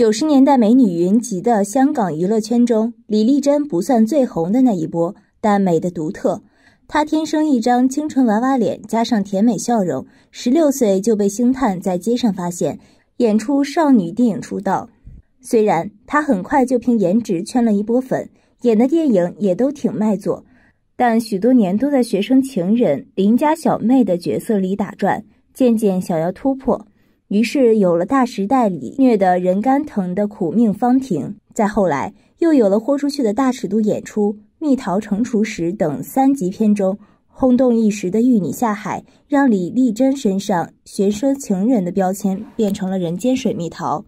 九十年代美女云集的香港娱乐圈中，李丽珍不算最红的那一波，但美的独特。她天生一张清纯娃娃脸，加上甜美笑容，十六岁就被星探在街上发现，演出少女电影出道。虽然她很快就凭颜值圈了一波粉，演的电影也都挺卖座，但许多年都在学生、情人、邻家小妹的角色里打转，渐渐想要突破。于是有了大时代里虐得人肝疼的苦命方婷，再后来又有了豁出去的大尺度演出《蜜桃成熟时》等三级片中轰动一时的《玉女下海》，让李丽珍身上学生情人的标签变成了人间水蜜桃。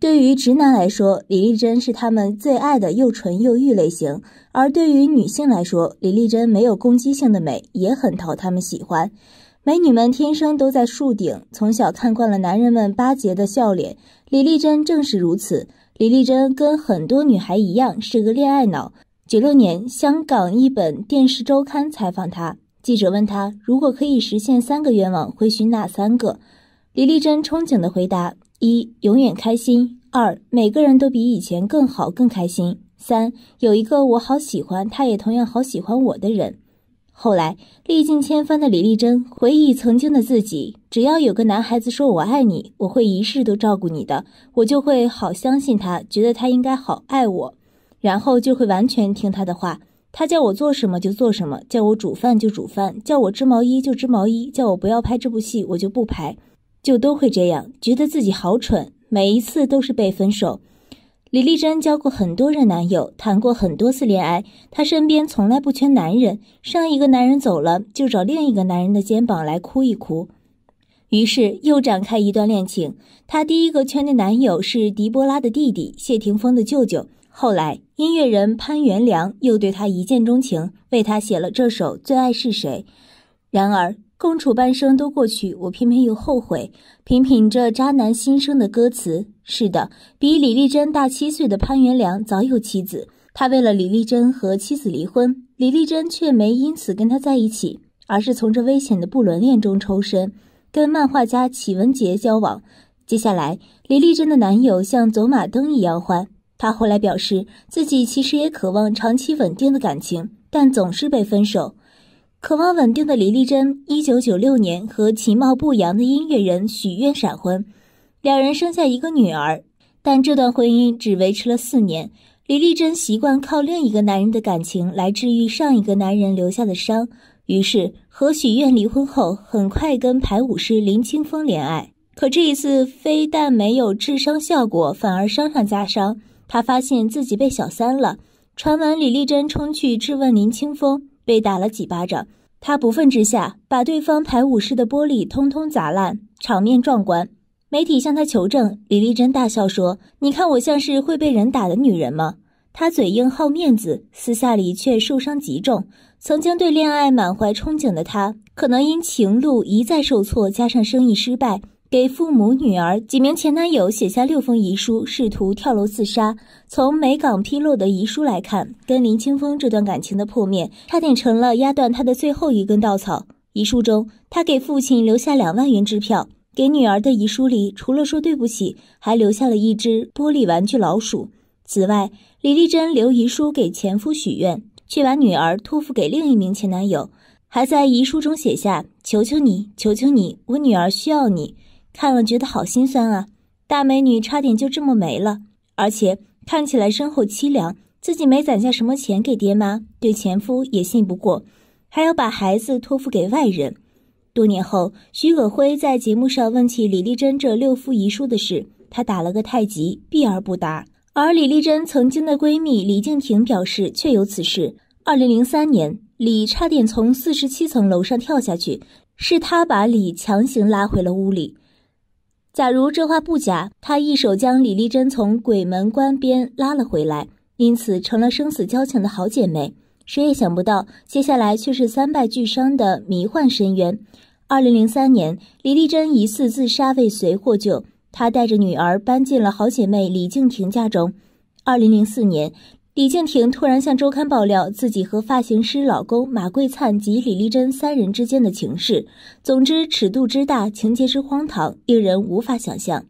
对于直男来说，李丽珍是他们最爱的又纯又欲类型；而对于女性来说，李丽珍没有攻击性的美也很讨他们喜欢。美女们天生都在树顶，从小看惯了男人们巴结的笑脸。李丽珍正是如此。李丽珍跟很多女孩一样是个恋爱脑。九六年，香港一本电视周刊采访她，记者问她，如果可以实现三个愿望，会许哪三个？李丽珍憧憬地回答：一，永远开心；二，每个人都比以前更好、更开心；三，有一个我好喜欢，他也同样好喜欢我的人。后来历尽千帆的李丽珍回忆曾经的自己，只要有个男孩子说我爱你，我会一世都照顾你的，我就会好相信他，觉得他应该好爱我，然后就会完全听他的话，他叫我做什么就做什么，叫我煮饭就煮饭，叫我织毛衣就织毛衣，叫我不要拍这部戏我就不拍，就都会这样，觉得自己好蠢，每一次都是被分手。李丽珍交过很多任男友，谈过很多次恋爱，她身边从来不缺男人。上一个男人走了，就找另一个男人的肩膀来哭一哭，于是又展开一段恋情。她第一个圈内男友是狄波拉的弟弟谢霆锋的舅舅，后来音乐人潘元良又对她一见钟情，为她写了这首《最爱是谁》。然而，共处半生都过去，我偏偏又后悔。品品这渣男心声的歌词。是的，比李丽珍大七岁的潘元良早有妻子，他为了李丽珍和妻子离婚，李丽珍却没因此跟他在一起，而是从这危险的不伦恋中抽身，跟漫画家启文杰交往。接下来，李丽珍的男友像走马灯一样换。他后来表示，自己其实也渴望长期稳定的感情，但总是被分手。渴望稳定的李丽珍，一九九六年和其貌不扬的音乐人许愿闪婚，两人生下一个女儿，但这段婚姻只维持了四年。李丽珍习惯靠另一个男人的感情来治愈上一个男人留下的伤，于是和许愿离婚后，很快跟排舞师林清风恋爱。可这一次非但没有治伤效果，反而伤上加伤。他发现自己被小三了。传闻李丽珍冲去质问林清风。被打了几巴掌，他不忿之下，把对方排舞室的玻璃通通砸烂，场面壮观。媒体向他求证，李丽珍大笑说：“你看我像是会被人打的女人吗？”她嘴硬好面子，私下里却受伤极重。曾经对恋爱满怀憧憬的她，可能因情路一再受挫，加上生意失败。给父母、女儿、几名前男友写下六封遗书，试图跳楼自杀。从美港披露的遗书来看，跟林清峰这段感情的破灭，差点成了压断他的最后一根稻草。遗书中，他给父亲留下两万元支票，给女儿的遗书里除了说对不起，还留下了一只玻璃玩具老鼠。此外，李丽珍留遗书给前夫许愿，却把女儿托付给另一名前男友，还在遗书中写下：“求求你，求求你，我女儿需要你。”看了觉得好心酸啊！大美女差点就这么没了，而且看起来身后凄凉，自己没攒下什么钱给爹妈，对前夫也信不过，还要把孩子托付给外人。多年后，徐葛辉在节目上问起李丽珍这六夫遗书的事，他打了个太极，避而不答。而李丽珍曾经的闺蜜李静婷表示，确有此事。二零零三年，李差点从四十七层楼上跳下去，是他把李强行拉回了屋里。假如这话不假，她一手将李丽珍从鬼门关边拉了回来，因此成了生死交情的好姐妹。谁也想不到，接下来却是三败俱伤的迷幻深渊。二零零三年，李丽珍疑似自杀未遂获救，她带着女儿搬进了好姐妹李静婷家中。二零零四年。李静婷突然向周刊爆料自己和发型师老公马桂灿及李丽珍三人之间的情事，总之尺度之大，情节之荒唐，令人无法想象。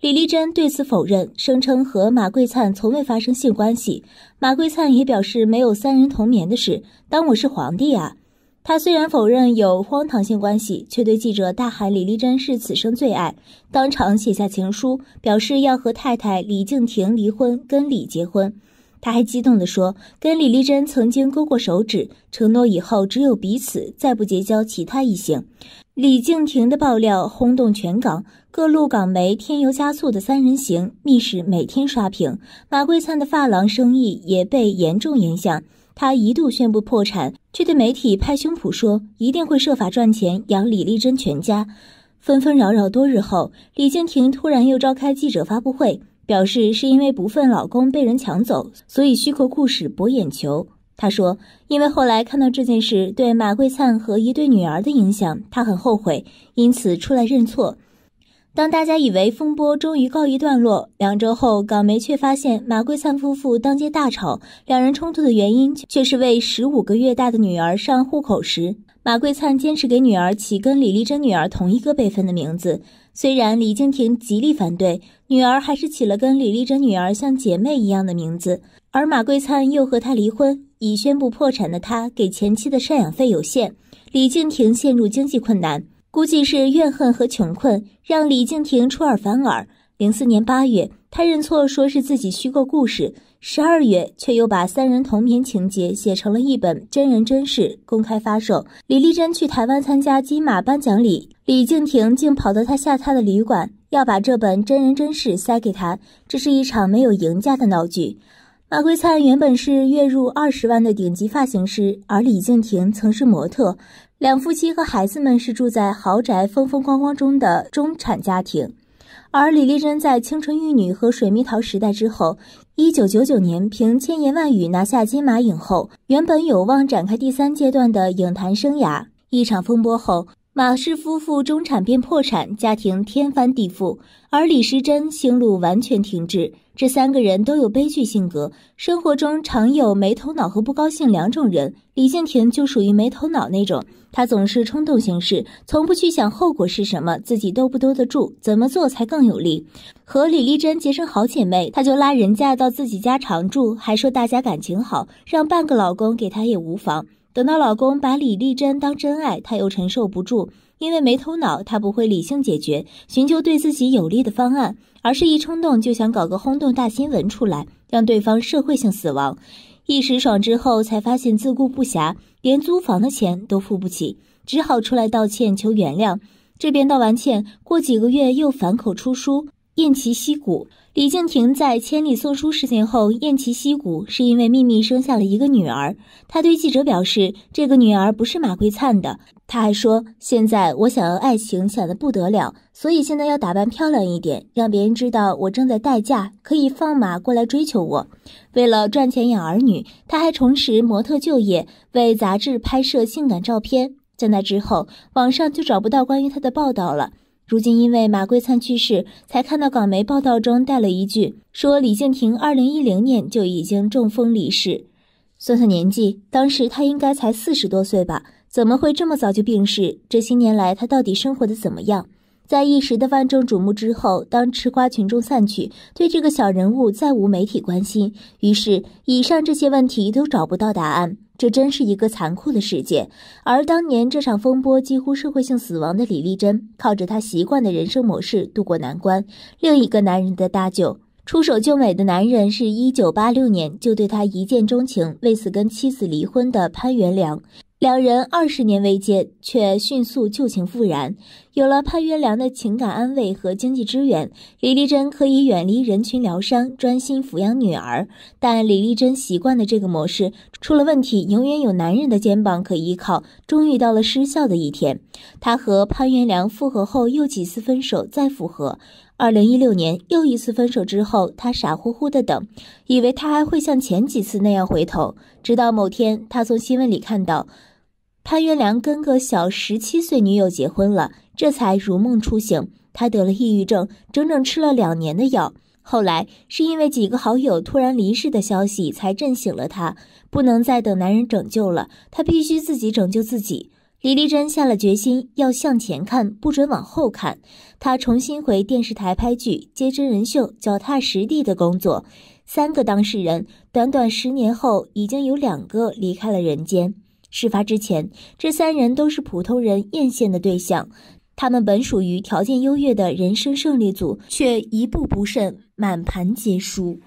李丽珍对此否认，声称和马桂灿从未发生性关系。马桂灿也表示没有三人同眠的事。当我是皇帝啊！他虽然否认有荒唐性关系，却对记者大喊：“李丽珍是此生最爱。”当场写下情书，表示要和太太李静婷离婚，跟李结婚。他还激动地说：“跟李丽珍曾经勾过手指，承诺以后只有彼此，再不结交其他异性。”李敬亭的爆料轰动全港，各路港媒添油加醋的三人行密室每天刷屏，马桂灿的发廊生意也被严重影响，他一度宣布破产，却对媒体拍胸脯说一定会设法赚钱养李丽珍全家。纷纷扰扰多日后，李敬亭突然又召开记者发布会。表示是因为不忿老公被人抢走，所以虚构故事博眼球。她说，因为后来看到这件事对马桂灿和一对女儿的影响，她很后悔，因此出来认错。当大家以为风波终于告一段落，两周后港媒却发现马桂灿夫妇当街大吵，两人冲突的原因却是为十五个月大的女儿上户口时。马桂灿坚持给女儿起跟李丽珍女儿同一个辈分的名字，虽然李静婷极力反对，女儿还是起了跟李丽珍女儿像姐妹一样的名字。而马桂灿又和她离婚，已宣布破产的他给前妻的赡养费有限，李静婷陷入经济困难，估计是怨恨和穷困让李静婷出尔反尔。零四年八月。他认错，说是自己虚构故事。十二月，却又把三人同名情节写成了一本真人真事，公开发售。李丽珍去台湾参加金马颁奖礼，李敬亭竟跑到他下榻的旅馆，要把这本真人真事塞给他。这是一场没有赢家的闹剧。马桂灿原本是月入二十万的顶级发型师，而李敬亭曾是模特，两夫妻和孩子们是住在豪宅、风风光光中的中产家庭。而李丽珍在《青春玉女》和《水蜜桃时代》之后，一九九九年凭《千言万语》拿下金马影后，原本有望展开第三阶段的影坛生涯，一场风波后。马氏夫妇中产变破产，家庭天翻地覆；而李时珍心路完全停滞。这三个人都有悲剧性格，生活中常有没头脑和不高兴两种人。李敬亭就属于没头脑那种，他总是冲动行事，从不去想后果是什么，自己兜不兜得住，怎么做才更有利。和李丽珍结成好姐妹，他就拉人家到自己家常住，还说大家感情好，让半个老公给她也无妨。等到老公把李丽珍当真爱，她又承受不住，因为没头脑，她不会理性解决，寻求对自己有利的方案，而是一冲动就想搞个轰动大新闻出来，让对方社会性死亡。一时爽之后，才发现自顾不暇，连租房的钱都付不起，只好出来道歉求原谅。这边道完歉，过几个月又反口出书。偃旗息鼓。李敬亭在千里送书事件后偃旗息鼓，是因为秘密生下了一个女儿。他对记者表示：“这个女儿不是马桂灿的。”他还说：“现在我想要爱情，想得不得了，所以现在要打扮漂亮一点，让别人知道我正在待嫁，可以放马过来追求我。”为了赚钱养儿女，他还重拾模特就业，为杂志拍摄性感照片。在那之后，网上就找不到关于他的报道了。如今因为马桂灿去世，才看到港媒报道中带了一句说李敬亭二零一零年就已经中风离世。算算年纪，当时他应该才四十多岁吧？怎么会这么早就病逝？这些年来他到底生活的怎么样？在一时的万众瞩目之后，当吃瓜群众散去，对这个小人物再无媒体关心，于是以上这些问题都找不到答案。这真是一个残酷的世界。而当年这场风波几乎社会性死亡的李丽珍，靠着他习惯的人生模式渡过难关。另一个男人的搭救，出手救美的男人是一九八六年就对他一见钟情，为此跟妻子离婚的潘元良。两人二十年未见，却迅速旧情复燃。有了潘元良的情感安慰和经济支援，李丽珍可以远离人群疗伤，专心抚养女儿。但李丽珍习惯的这个模式，出了问题永远有男人的肩膀可依靠。终于到了失效的一天，她和潘元良复合后又几次分手再复合。二零一六年又一次分手之后，她傻乎乎的等，以为他还会像前几次那样回头。直到某天，她从新闻里看到。潘月良跟个小十七岁女友结婚了，这才如梦初醒。他得了抑郁症，整整吃了两年的药。后来是因为几个好友突然离世的消息，才震醒了他。不能再等男人拯救了，他必须自己拯救自己。李丽珍下了决心，要向前看，不准往后看。她重新回电视台拍剧、接真人秀，脚踏实地的工作。三个当事人，短短十年后，已经有两个离开了人间。事发之前，这三人都是普通人艳羡的对象。他们本属于条件优越的人生胜利组，却一步不慎，满盘皆输。